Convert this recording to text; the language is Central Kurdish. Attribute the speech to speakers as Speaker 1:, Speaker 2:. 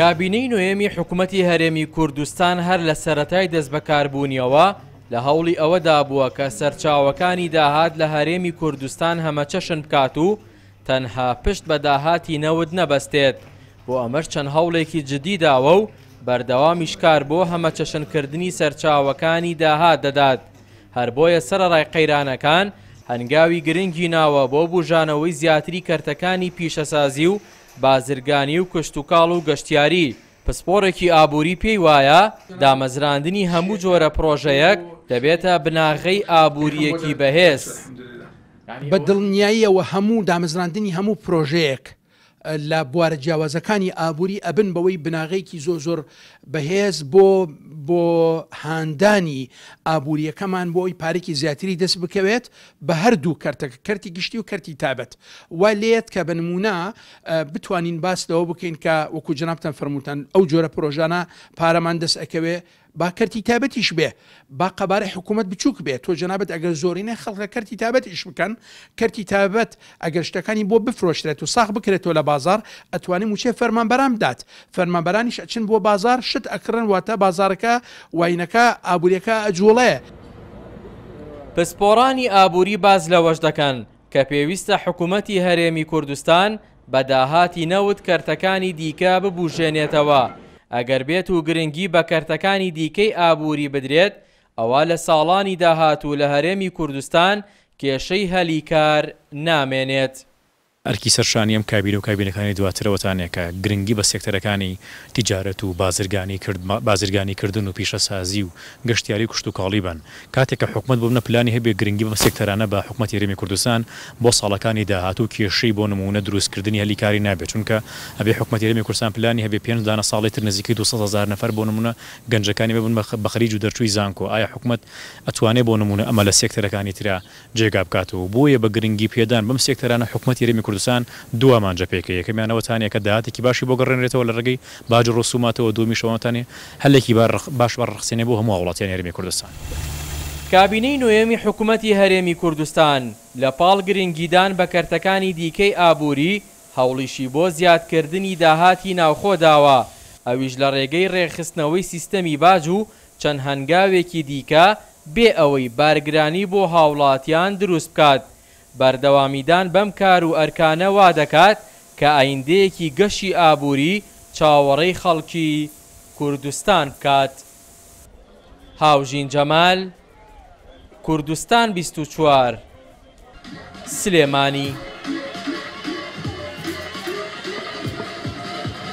Speaker 1: کابینەی نوێمی حکوومەتتی هەرێمی کوردستان هەر لە سەتای دەست بەکاربوونیەوە لە هەوڵی ئەوەدا بووە کە سەرچاوەکانی داهات لە هەرێمی کوردستان هەمەچەشن بکات و تەنها پشت بە داهاتی نەود نەبەستێت بۆ ئەمەش چەند هەوڵێکی جدی داوە و بەردەوامیش کار بۆ هەمەچەشنکردنی سەرچاوەکانی داهات دەدات هەر بۆیە سەرڕای قەیرانەکان هەنگاوی گرنگی ناوە بۆ بژانەوەی زیاتری کەرتەکانی پیشەسازی و بازرگانی و کشتتوکاڵ و گەشتیاری پسپۆرێکی ئابووری پێی وایە دامەزراندنی هەموو جۆرە پرۆژەیەک دەبێتە بناغەی ئابووریەکی بەهێز.
Speaker 2: بە دڵنیاییەوە هەموو دامەزراندنی هەموو پرۆژەیەک لە بوارە جیاوازەکانی ئابووری ئەبن بەوەی بناغەیەکی زۆ زۆر بەهێز بۆ بۆ هاندانی ئابوووریەکەمان بۆی پارێکی زیاتری دەست بکەوێت بە هەردوو کەرتەکە کەرتی گشتی و کەرتی تابەت وا لێت کە بنممونا بتوانین باس لەوە بکەین کە وەکو جنابتان فرەرموتان ئەو جۆرە پرۆژانە پارەمان دەست ئەەکەوێ با کەرتی تابەتیش بێ با قەبارە حکوومەت بچووک بێت تۆ جنابەت ئەگەر زۆرینە خەڵکە کەرتی تابەتیش بکەن کەرتی تابەت ئەگەر شتەکانی بۆ بفرۆشتێت و ساخ بکرێتەوە لە بازار ئەتوانین وچێ فەرمان بەرامدات فەرمانبەرانیش ئەچن بۆ بازار شت ئەکرن واتە بازارەکە واینەکە ئابوووریەکە ئەجوڵەیە
Speaker 1: پسپۆڕانی
Speaker 2: ئابووری باز
Speaker 1: لەوەش دەکەن کە پێویستە حکوومەتی هەرێمی کوردستان بەداهاتی نەوت کەرتەکانی دیکە ببوژێنێتەوە. ئەگەر بێت و گرنگی بە کەرتەکانی دیکەی ئابووری بدرێت ئەوە لە ساڵانی داهاتوو لە هەرێمی کوردستان کێشەی هەلیکار نامێنێت.
Speaker 3: ئەرکی سەرشانیم کابیر و کابینەکانی دواترەوەتانێکە گرنگی بە سێکتەرەکانی تیجارەت و بازرگانی بازرگانی کردن و پیشەسازی و گەشتیاری کوشت و کاڵیبان کاتێککە حکومت بۆ نەپلانی هەبێ گرنگی بە سێکتەرانە بە حکوومەتی ێمی کوردستان بۆ ساڵەکانی داهات و کێشەی بۆ نمونە دروستکردنی هەلیکاری نابێت چونکە ئەبێ حکوومەتی ێمی کوردستان پلانی هەبێ پێ داە ساڵی تر نزیکی 200هزار نفر بۆ نمونە گەنجەکانی ببن بەخریج و دەرچووی زانکۆ ئایا حکوومەت ئەتوانێت بۆ نمونە ئەمە لە سێکتەرەکانی تررا جێگا بکات و بۆیە بە گرنگی پێدان بەم سێکتەرانە حکوومەتی ێمی کوردستان کوردستان دووەمانجە پێکە یەکەمیانەوە تانێکە دااتێکی باشی بۆ گەڕێنێتەوە لە ڕگەی باج ڕسوماتەوە دومی شەوانتانێ هەلێکی باش ڕخسیێنێ بۆ هەموو وڵاتیان هەرمی کوردستان.
Speaker 1: کابینەی نوێمی حکوومەتی هەرێمی کوردستان لە پاڵ گرنگیدان بە کەرتەکانی دیکەی ئابووری هەوڵیشی بۆ زیادکردنی داهاتی ناوخۆ داوە ئەویش لە ڕێگەی ڕێخستنەوەی سیستەمی باج و چەند هەنگاوێکی دیکە بێ ئەوەی بارگرانی بۆ هاوڵاتیان دروست بکات. بەردەوامیدان بەم کار و ئەرکانە وا دەکات کە ئایندەیەکی گەشی ئابووری چاوەڕێی خەڵکی کوردستان بکات. هاوژین جەمال کوردستان 24 سلێمانی